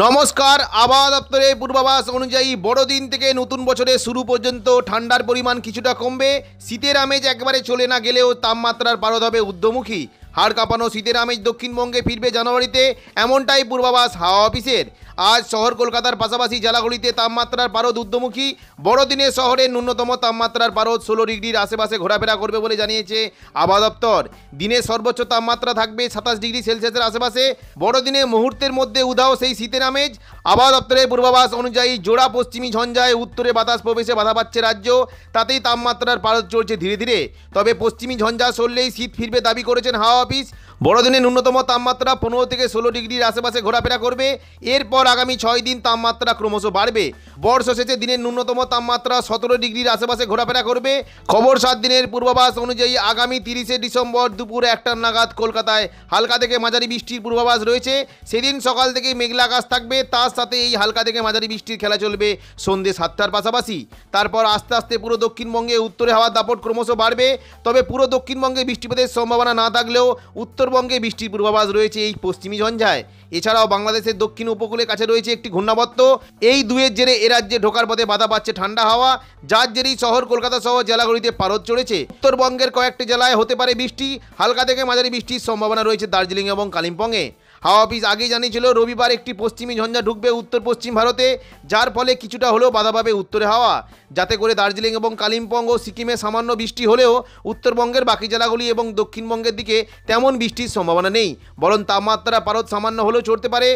নমস্কার আবহাওয়া দপ্তরের পূর্বাভাস অনুযায়ী বড়দিন থেকে নতুন বছরের শুরু পর্যন্ত ঠান্ডার পরিমাণ কিছুটা কমবে শীতের আমেজ একবারে চলে না গেলেও তাপমাত্রার পারদ হবে ঊর্ধ্বমুখী হাড় কাঁপানো শীতের আমেজ দক্ষিণবঙ্গে ফিরবে জানুয়ারিতে এমনটাই পূর্বাভাস হাওয়া অফিসের আজ শহর কলকাতার পাশাপাশি জেলাগুলিতে তাপমাত্রার পারদ ঊর্ধ্বমুখী বড়দিনে শহরের ন্যূনতম তাপমাত্রার পারদ ষোলো ডিগ্রির আশেপাশে ঘোরাফেরা করবে বলে জানিয়েছে আবহাওয়া দপ্তর দিনের সর্বোচ্চ তাপমাত্রা থাকবে সাতাশ ডিগ্রি সেলসিয়াসের আশেপাশে বড়দিনে মুহূর্তের মধ্যে উধাও সেই শীতের আমেজ আবহাওয়া দপ্তরের পূর্বাভাস অনুযায়ী জোড়া পশ্চিমী ঝঞ্ঝায় উত্তরে বাতাস প্রবেশে বাধা পাচ্ছে রাজ্য তাতেই তাপমাত্রার পারদ চলছে ধীরে ধীরে তবে পশ্চিমী ঝঞ্ঝা সরলেই শীত ফিরবে দাবি করেছেন হাওয়া অফিস বড়দিনে ন্যূনতম তাপমাত্রা পনেরো থেকে ষোলো ডিগ্রির আশেপাশে ঘোরাফেরা করবে এরপর আগামী ছয় দিন তাপমাত্রা ক্রমশ বাড়বে বর্ষ শেষে দিনের ন্যূনতম তাপমাত্রা সতেরো ডিগ্রির আশেপাশে ঘোরাফেরা করবে খবর সাত দিনের পূর্বাভাস অনুযায়ী আগামী তিরিশে ডিসেম্বর দুপুর একটা নাগাদ কলকাতায় হালকা থেকে মাঝারি বৃষ্টির পূর্বাভাস রয়েছে সেদিন সকাল থেকে মেঘলা আকাশ থাকবে তার সাথে এই হালকা থেকে মাঝারি বৃষ্টির খেলা চলবে সন্ধ্যে সাতটার পাশাপাশি তারপর আস্তে আস্তে পুরো দক্ষিণবঙ্গে উত্তরে হাওয়ার দাপট ক্রমশ বাড়বে তবে পুরো দক্ষিণবঙ্গে বৃষ্টিপাতের সম্ভাবনা না থাকলেও উত্তরবঙ্গে বৃষ্টির পূর্বাভাস রয়েছে এই পশ্চিমী ঝঞ্ঝায় এছাড়াও বাংলাদেশের দক্ষিণ উপকূলের কাছে রয়েছে একটি ঘূর্ণাবর্ত এই দুয়ের জেরে এ রাজ্যে ঢোকার পথে বাধা পাচ্ছে ঠান্ডা হাওয়া যার জেরেই শহর কলকাতা সহ জেলাগুলিতে পারদ চড়েছে উত্তরবঙ্গের কয়েকটি জেলায় হতে পারে বৃষ্টি হালকা থেকে মাঝারি বৃষ্টির সম্ভাবনা রয়েছে দার্জিলিং এবং কালিম্পংয়ে হাওয়া অফিস আগেই জানিয়েছিল রবিবার একটি পশ্চিমী ঝঞ্ঝা ঢুকবে উত্তর পশ্চিম ভারতে যার ফলে কিছুটা হলেও বাধা পাবে উত্তরে হাওয়া যাতে করে দার্জিলিং এবং কালিম্পং ও সিকিমে সামান্য বৃষ্টি হলেও উত্তরবঙ্গের বাকি জেলাগুলি এবং দক্ষিণবঙ্গের দিকে তেমন বৃষ্টির সম্ভাবনা নেই বরং তাপমাত্রা পারদ সামান্য হলেও চড়তে পারে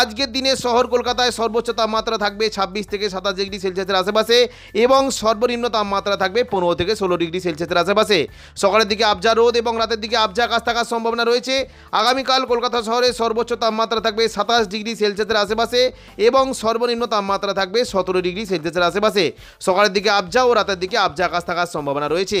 আজকের দিনে শহর কলকাতায় সর্বোচ্চ তাপমাত্রা থাকবে ছাব্বিশ থেকে সাতাশ ডিগ্রি সেলসিয়াসের আশেপাশে এবং সর্বনিম্ন তাপমাত্রা থাকবে পনেরো থেকে ষোলো ডিগ্রি সেলসিয়াসের আশেপাশে সকালের দিকে আবজা রোদ এবং রাতের দিকে আবজা আকাশ থাকার সম্ভাবনা রয়েছে আগামীকাল কলকাতা শহরে সর্বোচ্চ তাপমাত্রা থাকবে সাতাশ ডিগ্রি সেলসিয়াসের আশেপাশে এবং সর্বনিম্ন তাপমাত্রা থাকবে সতেরো ডিগ্রি সেলসিয়াসের আশেপাশে সকালের দিকে আবজা ও রাতের দিকে আবজা আকাশ থাকার সম্ভাবনা রয়েছে